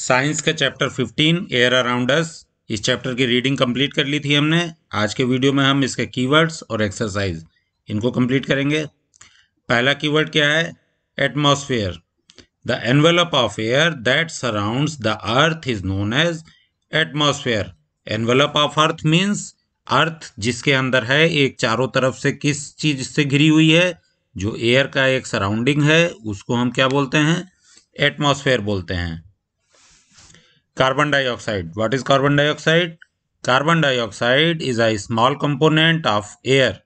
Science का chapter 15 air around us इस chapter की रीडिंग कंप्लीट कर ली थी हमने आज के वीडियो में हम इसके कीवर्ड्स और एक्सरसाइज इनको कंप्लीट करेंगे पहला कीवर्ड क्या है atmosphere the envelope of air that surrounds the earth is known as atmosphere envelope of earth means earth जिसके अंदर है एक चारों तरफ से किस चीज़ से घिरी हुई है जो एयर का एक सराउंडिंग है उसको हम क्या बोलते हैं एटमॉस्फेयर बोलते हैं Carbon dioxide. What is carbon dioxide? Carbon dioxide is a small component of air.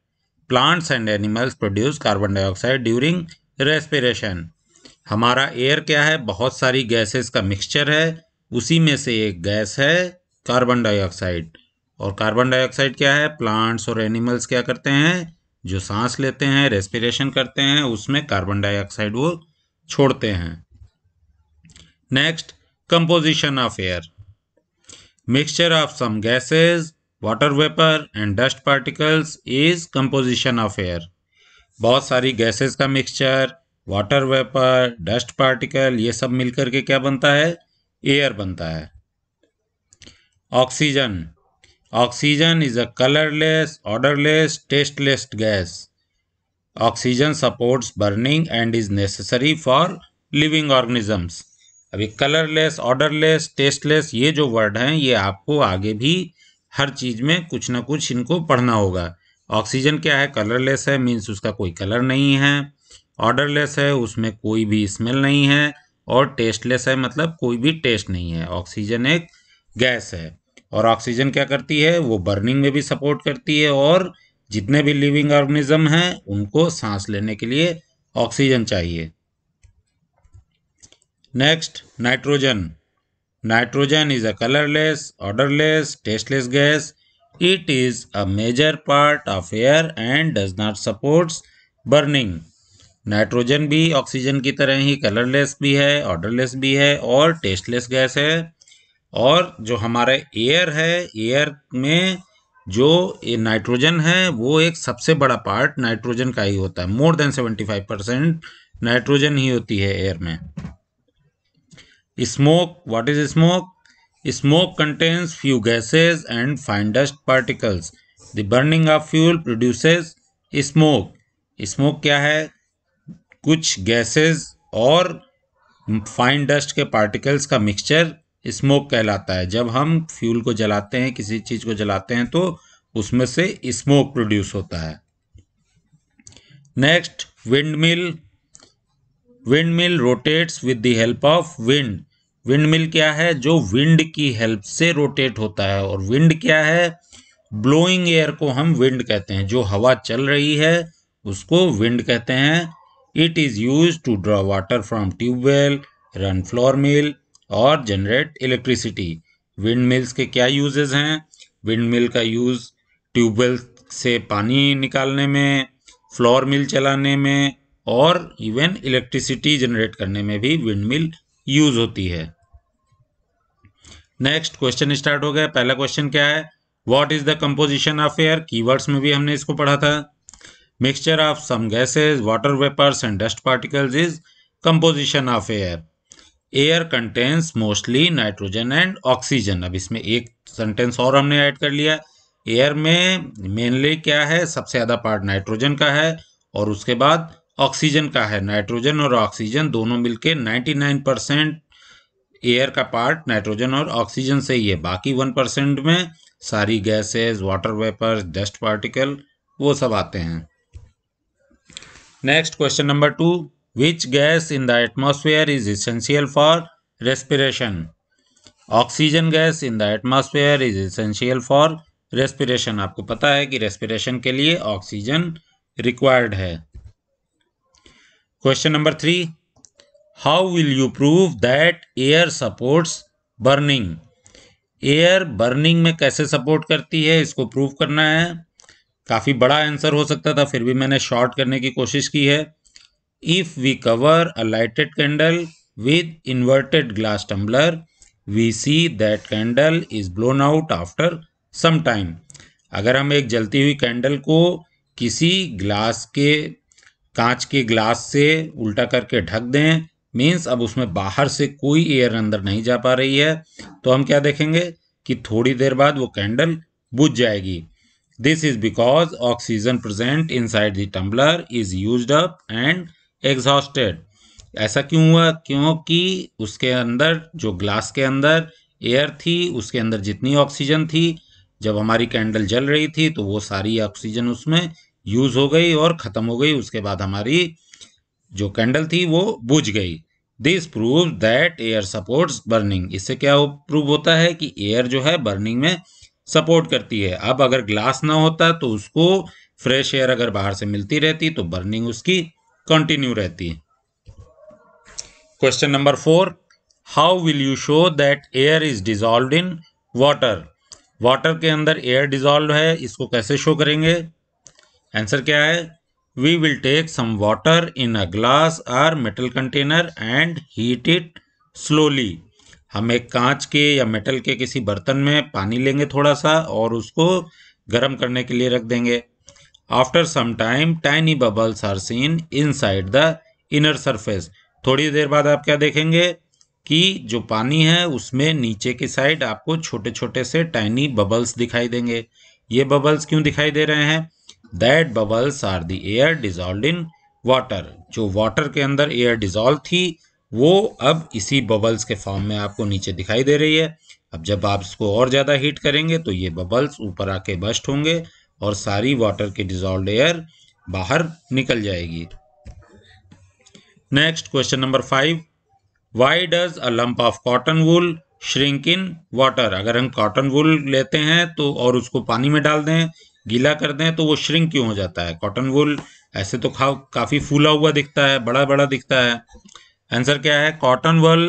Plants and animals produce carbon dioxide during respiration. हमारा एयर क्या है बहुत सारी गैसेस का मिक्सचर है उसी में से एक गैस है कार्बन डाइऑक्साइड और कार्बन डाइऑक्साइड क्या है प्लांट्स और एनिमल्स क्या करते हैं जो सांस लेते हैं रेस्पिरेशन करते हैं उसमें कार्बन डाइऑक्साइड वो छोड़ते हैं next composition of air mixture of some gases water vapour and dust particles is composition of air बहुत सारी गैसेस का mixture water vapour dust particle ये सब मिलकर के क्या बनता है एयर बनता है oxygen oxygen is a colourless odourless tasteless gas oxygen supports burning and is necessary for living organisms अभी कलरलेस ऑर्डरलेस टेस्टलेस ये जो वर्ड हैं ये आपको आगे भी हर चीज़ में कुछ ना कुछ इनको पढ़ना होगा ऑक्सीजन क्या है कलरलेस है मीन्स उसका कोई कलर नहीं है ऑर्डरलेस है उसमें कोई भी स्मेल नहीं है और टेस्टलेस है मतलब कोई भी टेस्ट नहीं है ऑक्सीजन एक गैस है और ऑक्सीजन क्या करती है वो बर्निंग में भी सपोर्ट करती है और जितने भी लिविंग ऑर्गेनिज्म हैं उनको सांस लेने के लिए ऑक्सीजन चाहिए next nitrogen nitrogen is a colourless odourless tasteless gas it is a major part of air and does not supports burning nitrogen भी ऑक्सीजन की तरह ही कलरलेस भी है ऑर्डरलेस भी है और टेस्टलेस गैस है और जो हमारे एयर है एयर में जो ये नाइट्रोजन है वो एक सबसे बड़ा पार्ट नाइट्रोजन का ही होता है more than seventy five percent nitrogen ही होती है एयर में smoke what is smoke smoke contains few gases and fine dust particles the burning of fuel produces smoke smoke क्या है कुछ गैसेज और फाइन डस्ट के पार्टिकल्स का मिक्सचर स्मोक कहलाता है जब हम फ्यूल को जलाते हैं किसी चीज को जलाते हैं तो उसमें से स्मोक प्रोड्यूस होता है next windmill windmill rotates with the help of wind windmill क्या है जो विंड की हेल्प से रोटेट होता है और विंड क्या है ब्लोइंग एयर को हम विंड कहते हैं जो हवा चल रही है उसको विंड कहते हैं it is use to draw water from tubewell run flour mill और जनरेट इलेक्ट्रिसिटी विंड मिल्स के क्या यूजेस हैं विंड मिल का यूज़ ट्यूबवेल से पानी निकालने में फ्लोर मिल चलाने में और इवन इलेक्ट्रिसिटी जनरेट करने में भी विंड मिल यूज होती है नेक्स्ट क्वेश्चन स्टार्ट हो गया पहला क्वेश्चन क्या है what is the composition of air keywords में भी हमने इसको पढ़ा था mixture of some gases water vapours and dust particles is composition of air air contains mostly nitrogen and oxygen अब इसमें एक सेंटेंस और हमने ऐड कर लिया एयर में मेनली क्या है सबसे ज़्यादा पार्ट नाइट्रोजन का है और उसके बाद ऑक्सीजन का है नाइट्रोजन और ऑक्सीजन दोनों मिलके 99 परसेंट एयर का पार्ट नाइट्रोजन और ऑक्सीजन से ही है बाकी वन परसेंट में सारी gases water vapour dust particle वो सब आते हैं next question number two which gas in the atmosphere is essential for respiration oxygen gas in the atmosphere is essential for respiration आपको पता है कि रेस्पिरेशन के लिए ऑक्सीजन रिक्वायर्ड है question number three how will you prove that air supports burning air burning में कैसे support करती है इसको प्रूव करना है काफ़ी बड़ा आंसर हो सकता था फिर भी मैंने शॉर्ट करने की कोशिश की है if we cover a lighted candle with inverted glass tumbler we see that candle is blown out after some time अगर हम एक जलती हुई कैंडल को किसी ग्लास के कांच के ग्लास से उल्टा करके ढक दें मीन्स अब उसमें बाहर से कोई एयर अंदर नहीं जा पा रही है तो हम क्या देखेंगे कि थोड़ी देर बाद वो कैंडल बुझ जाएगी this is because oxygen present inside the tumbler is use up and exhausted ऐसा क्यों हुआ क्योंकि उसके अंदर जो ग्लास के अंदर एयर थी उसके अंदर जितनी ऑक्सीजन थी जब हमारी कैंडल जल रही थी तो वो सारी ऑक्सीजन उसमें यूज़ हो गई और ख़त्म हो गई उसके बाद हमारी जो कैंडल थी वो बुझ गई this prove that air supports burning इससे क्या हो प्रूव होता है कि एयर जो है बर्निंग में सपोर्ट करती है अब अगर ग्लास ना होता तो उसको फ्रेश एयर अगर बाहर से मिलती रहती तो बर्निंग उसकी कंटिन्यू रहती question number four how will you show that air is dissolve in water water के अंदर एयर डिजॉल्व है इसको कैसे शो करेंगे आंसर क्या है we will take some water in a glass or metal container and heat it slowly हम एक कांच के या मेटल के किसी बर्तन में पानी लेंगे थोड़ा सा और उसको गर्म करने के लिए रख देंगे after some time tiny bubbles are seen inside the inner surface थोड़ी देर बाद आप क्या देखेंगे कि जो पानी है उसमें नीचे की साइड आपको छोटे छोटे से टाइनी बबल्स दिखाई देंगे ये बबल्स क्यों दिखाई दे रहे हैं that bubbles are the air dissolve in water जो वाटर के अंदर एयर डिजॉल्व थी वो अब इसी बबल्स के फॉर्म में आपको नीचे दिखाई दे रही है अब जब आप इसको और ज़्यादा हीट करेंगे तो ये बबल्स ऊपर आके बस्ट होंगे और सारी वाटर की डिजॉल्व एयर बाहर निकल जाएगी next question number five why does a lump of cotton wool shrink in water अगर हम कॉटन वूल लेते हैं तो और उसको पानी में डाल दें गीला कर दें तो वो श्रिंक क्यों हो जाता है कॉटन वूल ऐसे तो खा काफ़ी फूला हुआ दिखता है बड़ा बड़ा दिखता है आंसर क्या है cotton wool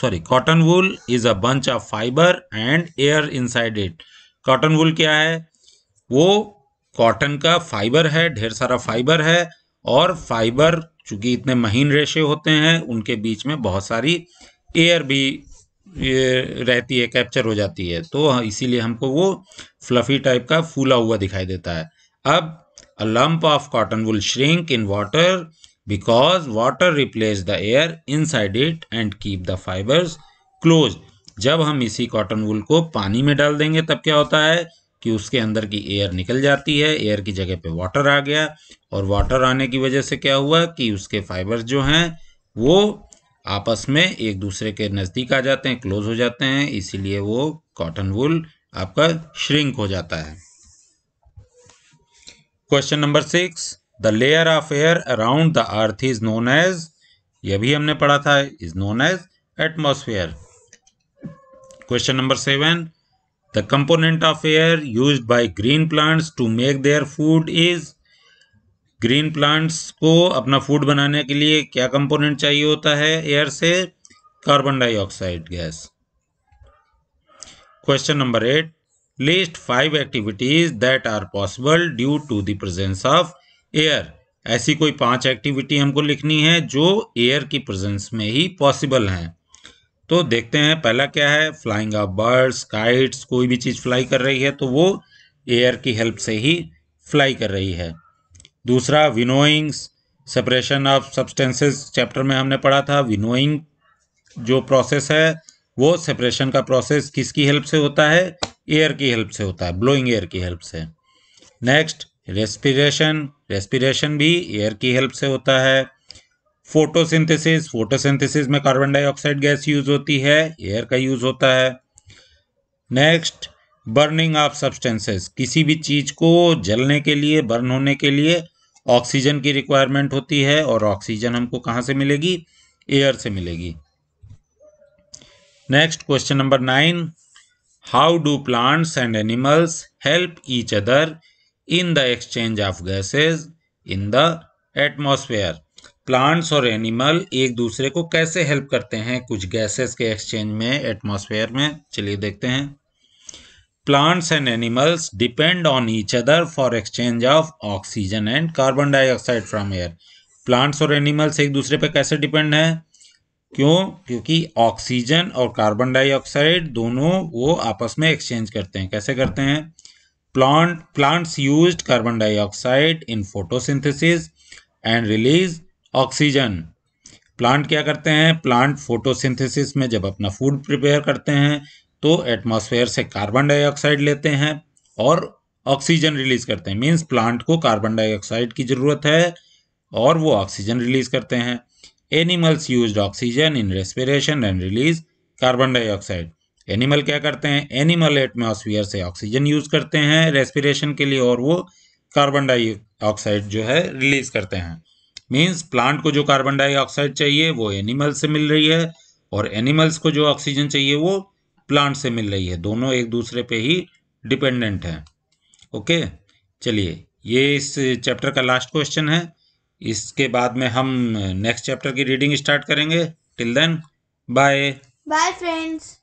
sorry cotton wool is a bunch of fibre and air inside it cotton wool क्या है वो कॉटन का फाइबर है ढेर सारा फाइबर है और फाइबर चूंकि इतने महीन रेशे होते हैं उनके बीच में बहुत सारी एयर भी ये रहती है कैप्चर हो जाती है तो हाँ, इसीलिए हमको वो फ्लफ़ी टाइप का फूला हुआ दिखाई देता है अब a lump of cotton wool shrink in water because water replace the air inside it and keep the fibres close जब हम इसी कॉटन वुल को पानी में डाल देंगे तब क्या होता है कि उसके अंदर की एयर निकल जाती है एयर की जगह पे वाटर आ गया और वाटर आने की वजह से क्या हुआ कि उसके फाइबर्स जो हैं वो आपस में एक दूसरे के नज़दीक आ जाते हैं क्लोज हो जाते हैं इसीलिए वो कॉटन वुल आपका श्रिंक हो जाता है question number six the layer of air around the earth is known as यह भी हमने पढ़ा था is known as atmosphere question number seven the component of air use by green plants to make their food is green plants को अपना food बनाने के लिए क्या कंपोनेंट चाहिए होता है एयर से carbon dioxide gas question number eight list five activities that are possible due to the presence of air ऐसी कोई पांच एक्टिविटी हमको लिखनी है जो एयर की प्रेजेंस में ही पॉसिबल हैं तो देखते हैं पहला क्या है फ्लाइंग ऑफ बर्ड्स काइट्स कोई भी चीज़ फ्लाई कर रही है तो वो एयर की हेल्प से ही फ्लाई कर रही है दूसरा winnowings separation of substances chapter में हमने पढ़ा था विनोइंग जो प्रोसेस है वो सेपरेशन का प्रोसेस किसकी हेल्प से होता है एयर की हेल्प से होता है ब्लोइंग एयर की हेल्प से नेक्स्ट रेस्पिरेशन रेस्पिरेशन भी एयर की हेल्प से होता है फोटोसिंथेसिस फोटोसिंथेसिस में कार्बन डाइऑक्साइड गैस यूज होती है एयर का यूज होता है नेक्स्ट बर्निंग ऑफ सब्सटेंसेस किसी भी चीज़ को जलने के लिए बर्न होने के लिए ऑक्सीजन की रिक्वायरमेंट होती है और ऑक्सीजन हमको कहाँ से मिलेगी एयर से मिलेगी next question number nine how do plants and animals help each other in the exchange of gases in the atmosphere plants और एनिमल एक दूसरे को कैसे हेल्प करते हैं कुछ गैसेस के एक्सचेंज में एटमॉस्फेयर में चलिए देखते हैं plants and animals depend on each other for exchange of oxygen and carbon dioxide from air plants और animals एक दूसरे पर कैसे depend है क्यों क्योंकि ऑक्सीजन और कार्बन डाइऑक्साइड दोनों वो आपस में एक्सचेंज करते हैं कैसे करते हैं plant plants use carbon dioxide in photosynthesis and release oxygen plant क्या करते हैं प्लांट फोटोसिंथेसिस में जब अपना फूड प्रिपेयर करते हैं तो एटमॉस्फेयर से कार्बन डाइऑक्साइड लेते हैं और ऑक्सीजन रिलीज करते हैं मीन्स प्लांट को कार्बन डाइऑक्साइड की ज़रूरत है और वो ऑक्सीजन रिलीज करते हैं animals use oxygen in respiration and release carbon dioxide animal क्या करते हैं एनिमल एटमॉस्फेयर से ऑक्सीजन यूज करते हैं रेस्पिरेशन के लिए और वो कार्बन डाइऑक्साइड जो है रिलीज करते हैं मीन्स प्लांट को जो कार्बन डाइऑक्साइड चाहिए वो एनिमल से मिल रही है और एनिमल्स को जो ऑक्सीजन चाहिए वो प्लांट से मिल रही है दोनों एक दूसरे पे ही डिपेंडेंट हैं ओके चलिए ये इस चैप्टर का लास्ट क्वेश्चन है इसके बाद में हम नेक्स्ट चैप्टर की रीडिंग स्टार्ट करेंगे till then bye bye friends